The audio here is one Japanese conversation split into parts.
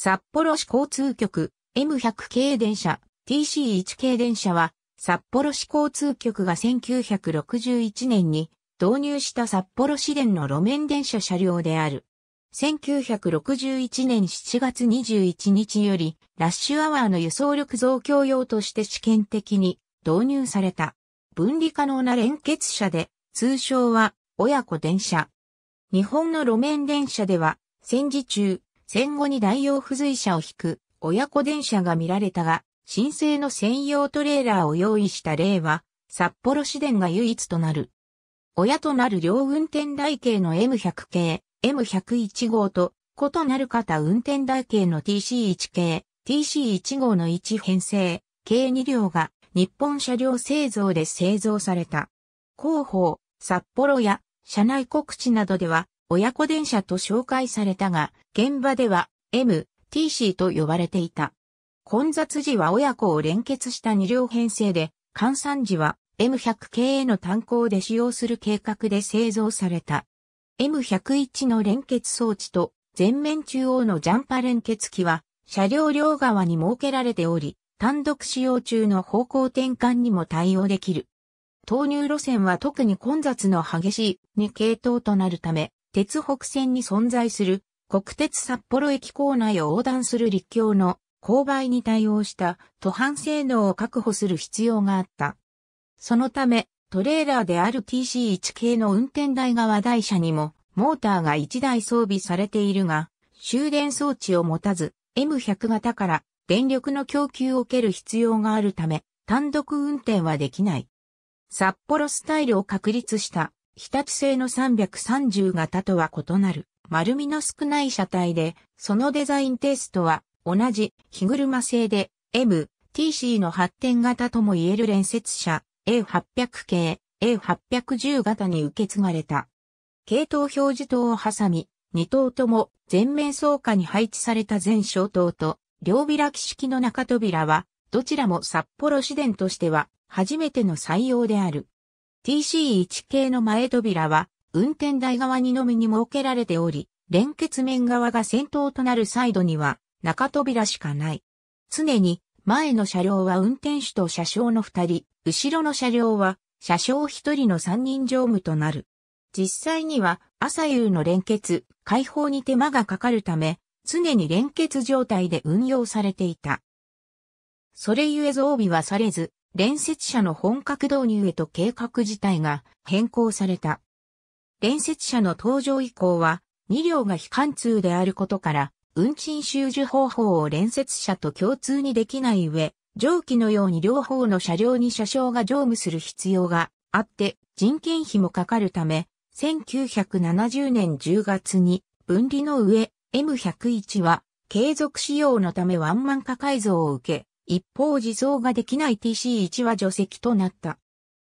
札幌市交通局 M100 系電車 TC1 系電車は札幌市交通局が1961年に導入した札幌市電の路面電車車両である。1961年7月21日よりラッシュアワーの輸送力増強用として試験的に導入された。分離可能な連結車で通称は親子電車。日本の路面電車では戦時中戦後に代用付随車を引く親子電車が見られたが、申請の専用トレーラーを用意した例は、札幌市電が唯一となる。親となる両運転台形の M100 系、M101 号と、異なる方運転台形の TC1 系、TC1 号の1編成、計2両が日本車両製造で製造された。広報、札幌や車内告知などでは親子電車と紹介されたが、現場では MTC と呼ばれていた。混雑時は親子を連結した2両編成で、換算時は M100 系への炭鉱で使用する計画で製造された。M101 の連結装置と前面中央のジャンパ連結機は車両両側に設けられており、単独使用中の方向転換にも対応できる。投入路線は特に混雑の激しい2系統となるため、鉄北線に存在する国鉄札幌駅構内を横断する陸橋の勾配に対応した途半性能を確保する必要があった。そのため、トレーラーである TC1 系の運転台側台車にもモーターが1台装備されているが、終電装置を持たず M100 型から電力の供給を受ける必要があるため、単独運転はできない。札幌スタイルを確立した日立製の330型とは異なる、丸みの少ない車体で、そのデザインテイストは、同じ、日車製で、M、TC の発展型とも言える連接車、A800 系、A810 型に受け継がれた。系統表示灯を挟み、2灯とも全面倉下に配置された全小灯と、両開き式の中扉は、どちらも札幌市電としては、初めての採用である。TC1 系の前扉は、運転台側にのみに設けられており、連結面側が先頭となるサイドには、中扉しかない。常に、前の車両は運転手と車掌の二人、後ろの車両は、車掌一人の三人乗務となる。実際には、朝夕の連結、開放に手間がかかるため、常に連結状態で運用されていた。それゆえ増備はされず、連接車の本格導入へと計画自体が変更された。連接車の登場以降は、2両が非貫通であることから、運賃収受方法を連接車と共通にできない上、上記のように両方の車両に車掌が乗務する必要があって、人件費もかかるため、1970年10月に分離の上、M101 は継続使用のためワンマン化改造を受け、一方自走ができない TC1 は除籍となった。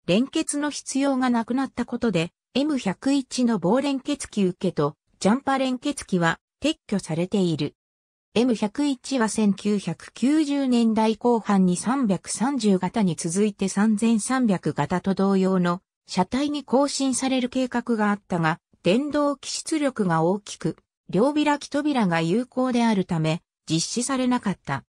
連結の必要がなくなったことで、M101 の棒連結機受けとジャンパ連結機は撤去されている。M101 は1990年代後半に330型に続いて3300型と同様の車体に更新される計画があったが、電動機出力が大きく、両開き扉が有効であるため、実施されなかった。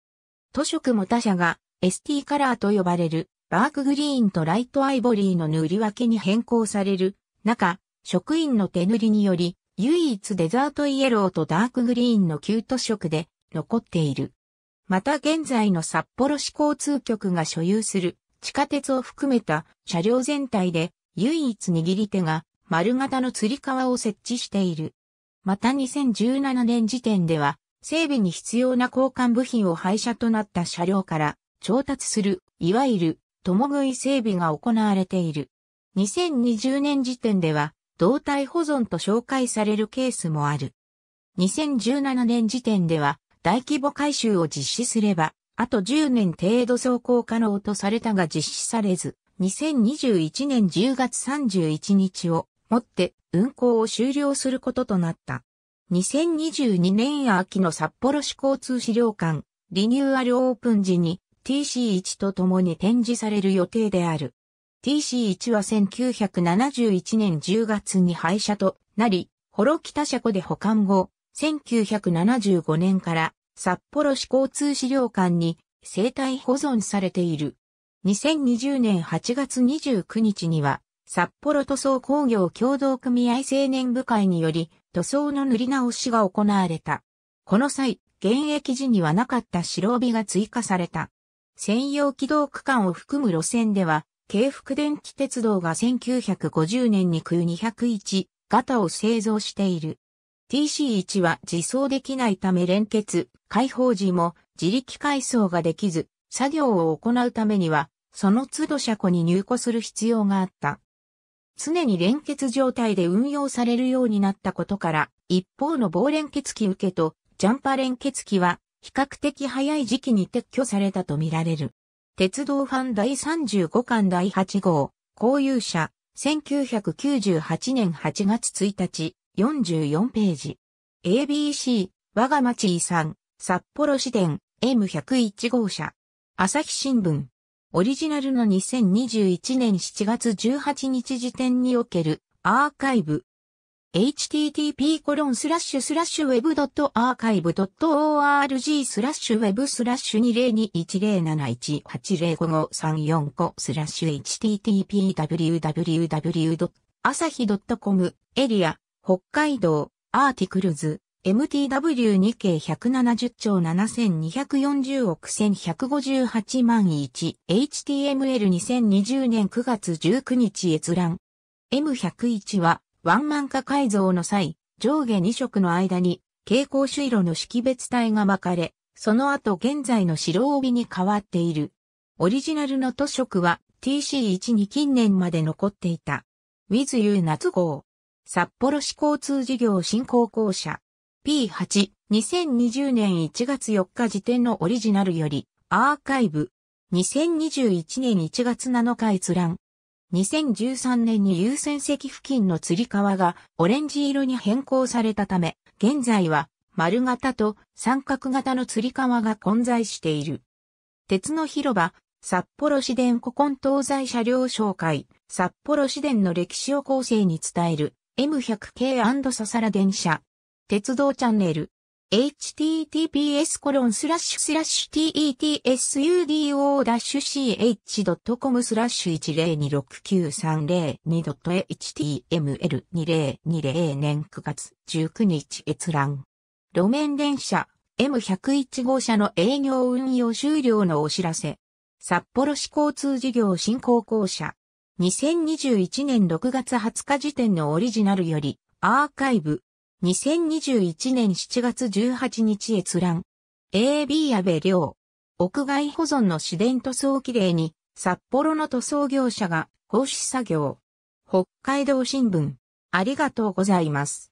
塗色も他社が ST カラーと呼ばれるダークグリーンとライトアイボリーの塗り分けに変更される中、職員の手塗りにより唯一デザートイエローとダークグリーンの旧塗色で残っている。また現在の札幌市交通局が所有する地下鉄を含めた車両全体で唯一握り手が丸型の吊り革を設置している。また2017年時点では整備に必要な交換部品を廃車となった車両から調達する、いわゆる、共食い整備が行われている。2020年時点では、動態保存と紹介されるケースもある。2017年時点では、大規模改修を実施すれば、あと10年程度走行可能とされたが実施されず、2021年10月31日をもって運行を終了することとなった。2022年秋の札幌市交通資料館リニューアルオープン時に TC1 と共に展示される予定である。TC1 は1971年10月に廃車となり、ホ幌北車庫で保管後、1975年から札幌市交通資料館に生態保存されている。2020年8月29日には、札幌塗装工業共同組合青年部会により、塗装の塗り直しが行われた。この際、現役時にはなかった白帯が追加された。専用軌道区間を含む路線では、京福電気鉄道が1950年に空201型を製造している。TC1 は自走できないため連結、開放時も自力改装ができず、作業を行うためには、その都度車庫に入庫する必要があった。常に連結状態で運用されるようになったことから、一方の棒連結機受けとジャンパ連結機は比較的早い時期に撤去されたとみられる。鉄道ファン第35巻第8号、公有者、1998年8月1日、44ページ。ABC、我が町遺産、札幌市電、M101 号車。朝日新聞。オリジナルの2021年7月18日時点におけるアーカイブ。http コロンスラッシュスラッシュウェブアーカイブ org スラッシュウェブスラッシュ20210718055345個スラッシュ httpwww. 朝日 .com エリア北海道アーティクルズ MTW2 系170兆7240億1158万 1HTML2020 年9月19日閲覧。M101 はワンマン化改造の際、上下2色の間に蛍光水路の識別体が巻かれ、その後現在の白帯に変わっている。オリジナルの塗色は TC1 に近年まで残っていた。With You 夏号。札幌市交通事業振興公社。P8、2020年1月4日時点のオリジナルより、アーカイブ、2021年1月7日閲覧。2013年に優先席付近の釣り革がオレンジ色に変更されたため、現在は丸型と三角型の釣り革が混在している。鉄の広場、札幌市電古今東西車両紹介、札幌市電の歴史を構成に伝える M100 k ササラ電車。鉄道チャンネル。https コロンスラッシュスラッシュ tetsudo-ch.com スラッシュ 1026930.html2020 年9月19日閲覧。路面電車 M101 号車の営業運用終了のお知らせ。札幌市交通事業振興公社。2021年6月20日時点のオリジナルよりアーカイブ。2021年7月18日閲覧。AB 安倍亮。屋外保存の市電塗装れいに、札幌の塗装業者が奉仕作業。北海道新聞。ありがとうございます。